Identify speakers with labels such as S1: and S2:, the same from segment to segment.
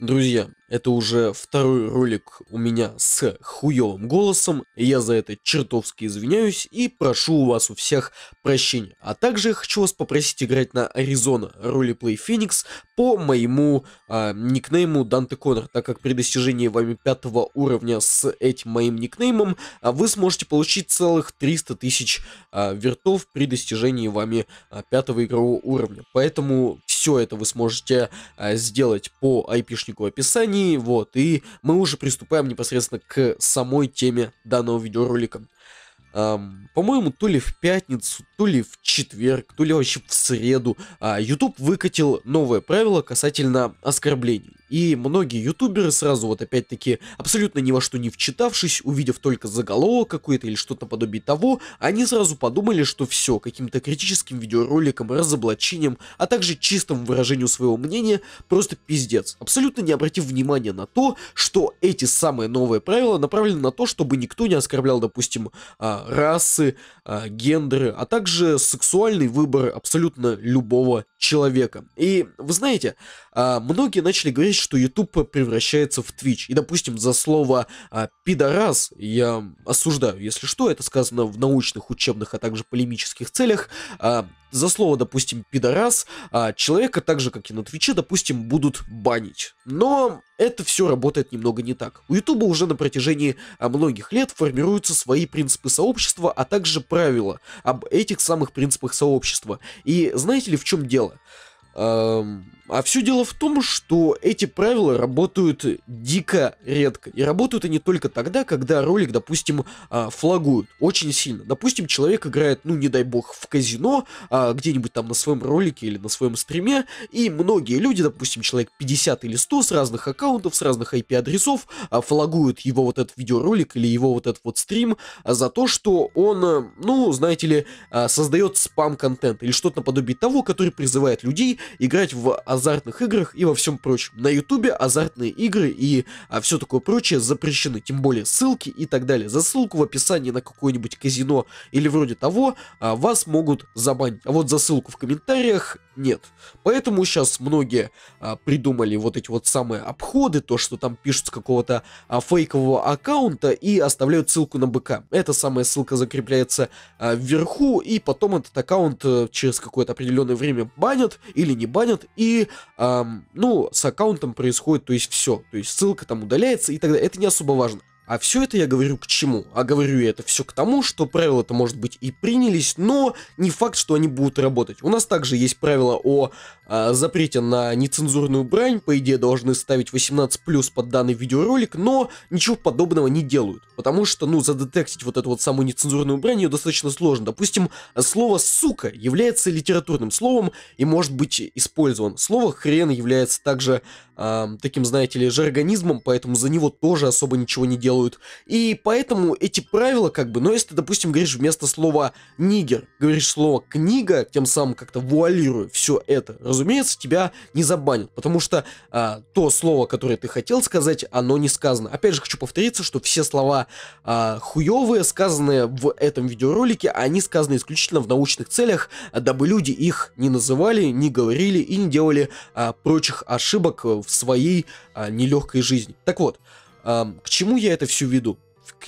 S1: Друзья, это уже второй ролик у меня с хуёвым голосом, я за это чертовски извиняюсь и прошу у вас у всех прощения. А также хочу вас попросить играть на Arizona Roleplay Phoenix по моему э, никнейму Данте Коннор, так как при достижении вами пятого уровня с этим моим никнеймом а, вы сможете получить целых 300 тысяч э, вертов при достижении вами пятого игрового уровня. Поэтому все это вы сможете э, сделать по айпишнику в описании. Вот, и мы уже приступаем непосредственно к самой теме данного видеоролика эм, по-моему, то ли в пятницу, то ли в четверг, то ли вообще в среду, э, YouTube выкатил новое правило касательно оскорблений. И многие ютуберы сразу вот опять-таки, абсолютно ни во что не вчитавшись, увидев только заголовок какой-то или что-то подобие того, они сразу подумали, что все, каким-то критическим видеороликом, разоблачением, а также чистому выражению своего мнения, просто пиздец. Абсолютно не обратив внимания на то, что эти самые новые правила направлены на то, чтобы никто не оскорблял, допустим, э, расы, а, гендеры, а также сексуальный выбор абсолютно любого человека. И вы знаете, а, многие начали говорить, что YouTube превращается в Twitch. И, допустим, за слово а, «пидорас» я осуждаю, если что, это сказано в научных, учебных, а также полемических целях, за слово, допустим, пидорас, а человека, так же, как и на Твиче, допустим, будут банить. Но это все работает немного не так. У Ютуба уже на протяжении а, многих лет формируются свои принципы сообщества, а также правила об этих самых принципах сообщества. И знаете ли, в чем дело? А все дело в том, что эти правила работают дико редко. И работают они только тогда, когда ролик, допустим, а, флагуют очень сильно. Допустим, человек играет, ну не дай бог, в казино, а, где-нибудь там на своем ролике или на своем стриме, и многие люди, допустим, человек 50 или 100 с разных аккаунтов, с разных IP-адресов, а, флагуют его вот этот видеоролик или его вот этот вот стрим за то, что он, э, ну, знаете ли, создает спам-контент или что-то наподобие того, который призывает людей играть в азартных играх и во всем прочем. На ютубе азартные игры и а, все такое прочее запрещены, тем более ссылки и так далее. За ссылку в описании на какое-нибудь казино или вроде того а, вас могут забанить. А вот за ссылку в комментариях нет. Поэтому сейчас многие а, придумали вот эти вот самые обходы, то, что там пишут с какого-то а, фейкового аккаунта и оставляют ссылку на БК. Эта самая ссылка закрепляется а, вверху, и потом этот аккаунт а, через какое-то определенное время банят или не банят, и, а, ну, с аккаунтом происходит, то есть все. То есть ссылка там удаляется и так далее. Это не особо важно. А все это я говорю к чему? А говорю я это все к тому, что правила-то, может быть, и принялись, но не факт, что они будут работать. У нас также есть правила о э, запрете на нецензурную брань, по идее должны ставить 18+, под данный видеоролик, но ничего подобного не делают, потому что, ну, задетектить вот эту вот самую нецензурную брань ее достаточно сложно. Допустим, слово «сука» является литературным словом и может быть использован. Слово «хрен» является также э, таким, знаете ли, жаргонизмом, поэтому за него тоже особо ничего не делают делают. И поэтому эти правила как бы, ну если ты, допустим, говоришь вместо слова нигер, говоришь слово книга, тем самым как-то вуалируя все это, разумеется, тебя не забанят, потому что а, то слово, которое ты хотел сказать, оно не сказано. Опять же, хочу повториться, что все слова а, хуевые, сказанные в этом видеоролике, они сказаны исключительно в научных целях, дабы люди их не называли, не говорили и не делали а, прочих ошибок в своей а, нелегкой жизни. Так вот, к чему я это все веду?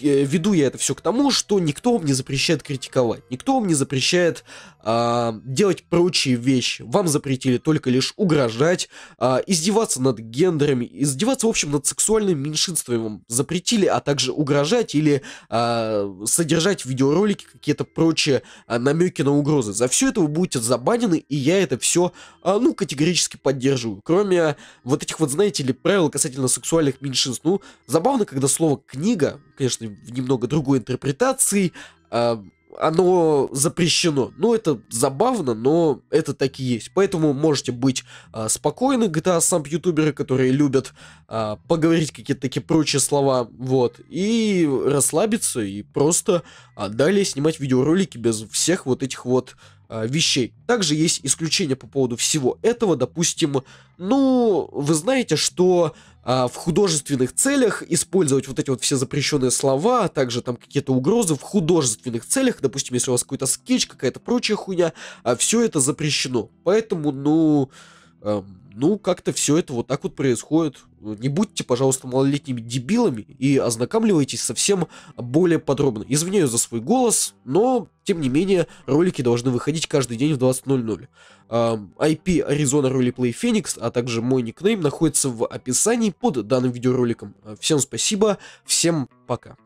S1: Э, веду я это все к тому, что никто вам не запрещает критиковать, никто вам не запрещает э, делать прочие вещи. Вам запретили только лишь угрожать, э, издеваться над гендерами, издеваться, в общем, над сексуальным меньшинством вам запретили, а также угрожать или э, содержать видеоролики, какие-то прочие э, намеки на угрозы. За все это вы будете забанены, и я это все, э, ну, категорически поддерживаю. Кроме вот этих вот, знаете ли, правил касательно сексуальных меньшинств. Ну, забавно, когда слово «книга», конечно, в немного другой интерпретации, э, оно запрещено. Ну, это забавно, но это так и есть. Поэтому можете быть э, спокойны, GTA сам ютуберы, которые любят э, поговорить какие-то такие прочие слова, вот, и расслабиться, и просто э, далее снимать видеоролики без всех вот этих вот э, вещей. Также есть исключения по поводу всего этого, допустим, ну, вы знаете, что а, в художественных целях использовать вот эти вот все запрещенные слова, а также там какие-то угрозы в художественных целях, допустим, если у вас какой-то скетч, какая-то прочая хуйня, а все это запрещено. Поэтому, ну, эм, ну, как-то все это вот так вот происходит. Не будьте, пожалуйста, малолетними дебилами и ознакомливайтесь совсем более подробно. Извиняюсь за свой голос, но, тем не менее, ролики должны выходить каждый день в 20.00. IP Arizona Roleplay Phoenix, а также мой никнейм находится в описании под данным видеороликом. Всем спасибо, всем пока.